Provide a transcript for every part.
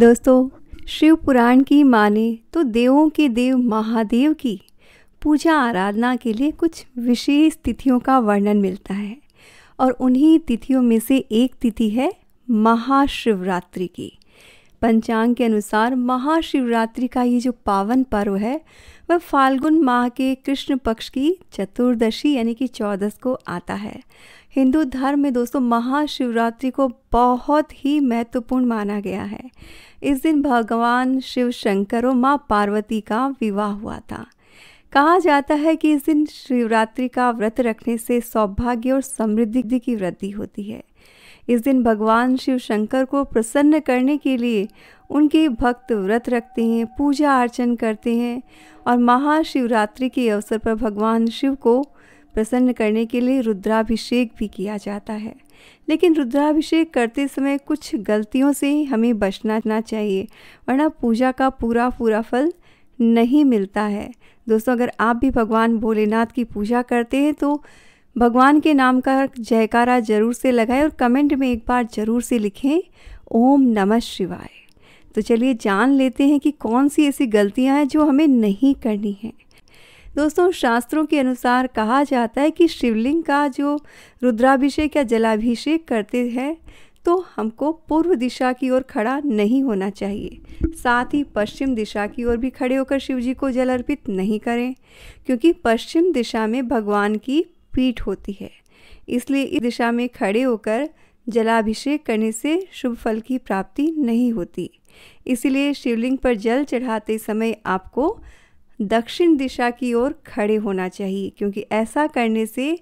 दोस्तों शिव पुराण की माने तो देवों के देव महादेव की पूजा आराधना के लिए कुछ विशेष तिथियों का वर्णन मिलता है और उन्हीं तिथियों में से एक तिथि है महाशिवरात्रि की पंचांग के अनुसार महाशिवरात्रि का ये जो पावन पर्व है वह फाल्गुन माह के कृष्ण पक्ष की चतुर्दशी यानी कि चौदस को आता है हिंदू धर्म में दोस्तों महाशिवरात्रि को बहुत ही महत्वपूर्ण माना गया है इस दिन भगवान शिव शंकर और माँ पार्वती का विवाह हुआ था कहा जाता है कि इस दिन शिवरात्रि का व्रत रखने से सौभाग्य और समृद्धि की वृद्धि होती है इस दिन भगवान शिव शंकर को प्रसन्न करने के लिए उनके भक्त व्रत रखते हैं पूजा अर्चन करते हैं और महाशिवरात्रि के अवसर पर भगवान शिव को प्रसन्न करने के लिए रुद्राभिषेक भी किया जाता है लेकिन रुद्राभिषेक करते समय कुछ गलतियों से हमें बचना ना चाहिए वरना पूजा का पूरा पूरा फल नहीं मिलता है दोस्तों अगर आप भी भगवान भोलेनाथ की पूजा करते हैं तो भगवान के नाम का जयकारा जरूर से लगाएं और कमेंट में एक बार ज़रूर से लिखें ओम नमः शिवाय तो चलिए जान लेते हैं कि कौन सी ऐसी गलतियां हैं जो हमें नहीं करनी हैं दोस्तों शास्त्रों के अनुसार कहा जाता है कि शिवलिंग का जो रुद्राभिषेक या जलाभिषेक करते हैं तो हमको पूर्व दिशा की ओर खड़ा नहीं होना चाहिए साथ ही पश्चिम दिशा की ओर भी खड़े होकर शिव जी को जल अर्पित नहीं करें क्योंकि पश्चिम दिशा में भगवान की पीठ होती है इसलिए इस दिशा में खड़े होकर जलाभिषेक करने से शुभ फल की प्राप्ति नहीं होती इसलिए शिवलिंग पर जल चढ़ाते समय आपको दक्षिण दिशा की ओर खड़े होना चाहिए क्योंकि ऐसा करने से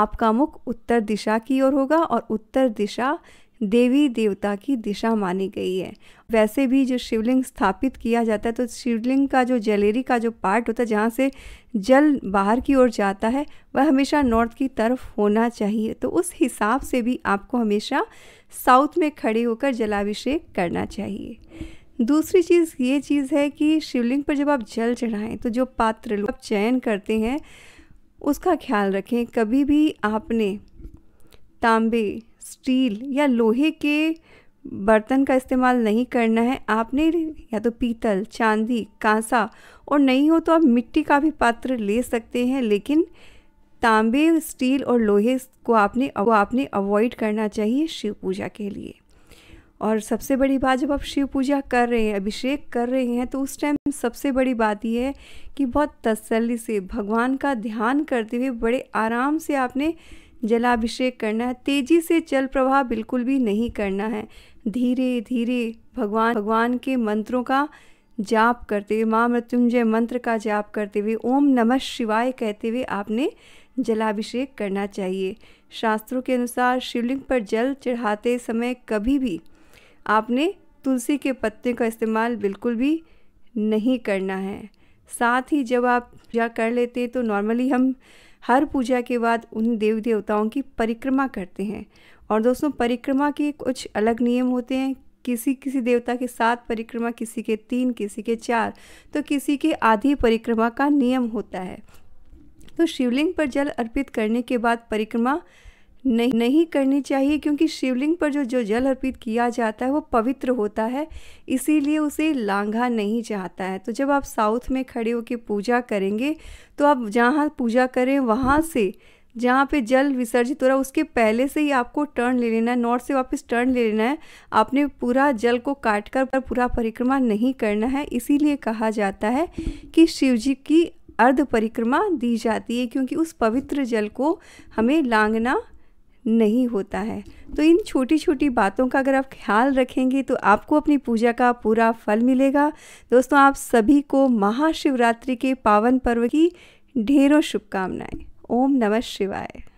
आपका मुख उत्तर दिशा की ओर होगा और उत्तर दिशा देवी देवता की दिशा मानी गई है वैसे भी जो शिवलिंग स्थापित किया जाता है तो शिवलिंग का जो जलेरी का जो पार्ट होता है जहाँ से जल बाहर की ओर जाता है वह हमेशा नॉर्थ की तरफ होना चाहिए तो उस हिसाब से भी आपको हमेशा साउथ में खड़े होकर जलाभिषेक करना चाहिए दूसरी चीज़ ये चीज़ है कि शिवलिंग पर जब आप जल चढ़ाएं तो जो पात्र आप चयन करते हैं उसका ख्याल रखें कभी भी आपने तांबे स्टील या लोहे के बर्तन का इस्तेमाल नहीं करना है आपने या तो पीतल चांदी कांसा और नहीं हो तो आप मिट्टी का भी पात्र ले सकते हैं लेकिन तांबे स्टील और लोहे को आपने को आपने अवॉइड करना चाहिए शिव पूजा के लिए और सबसे बड़ी बात जब आप शिव पूजा कर रहे हैं अभिषेक कर रहे हैं तो उस टाइम सबसे बड़ी बात यह है कि बहुत तसल्ली से भगवान का ध्यान करते हुए बड़े आराम से आपने जलाभिषेक करना है तेज़ी से जल प्रवाह बिल्कुल भी नहीं करना है धीरे धीरे भगवान भगवान के मंत्रों का जाप करते हुए माँ मृत्युंजय मंत्र का जाप करते हुए ओम नमः शिवाय कहते हुए आपने जलाभिषेक करना चाहिए शास्त्रों के अनुसार शिवलिंग पर जल चढ़ाते समय कभी भी आपने तुलसी के पत्ते का इस्तेमाल बिल्कुल भी नहीं करना है साथ ही जब आप पूजा कर लेते हैं तो नॉर्मली हम हर पूजा के बाद उन देवी देवताओं की परिक्रमा करते हैं और दोस्तों परिक्रमा के कुछ अलग नियम होते हैं किसी किसी देवता के सात परिक्रमा किसी के तीन किसी के चार तो किसी के आधी परिक्रमा का नियम होता है तो शिवलिंग पर जल अर्पित करने के बाद परिक्रमा नहीं नहीं करनी चाहिए क्योंकि शिवलिंग पर जो जो जल अर्पित किया जाता है वो पवित्र होता है इसीलिए उसे लांघा नहीं चाहता है तो जब आप साउथ में खड़े होकर पूजा करेंगे तो आप जहाँ पूजा करें वहाँ से जहाँ पे जल विसर्जित हो रहा है उसके पहले से ही आपको टर्न ले लेना है नॉर्थ से वापस टर्न ले लेना है आपने पूरा जल को काट कर पूरा परिक्रमा नहीं करना है इसीलिए कहा जाता है कि शिव जी की अर्ध परिक्रमा दी जाती है क्योंकि उस पवित्र जल को हमें लांगना नहीं होता है तो इन छोटी छोटी बातों का अगर आप ख्याल रखेंगे तो आपको अपनी पूजा का पूरा फल मिलेगा दोस्तों आप सभी को महाशिवरात्रि के पावन पर्व की ढेरों शुभकामनाएं ओम नमः शिवाय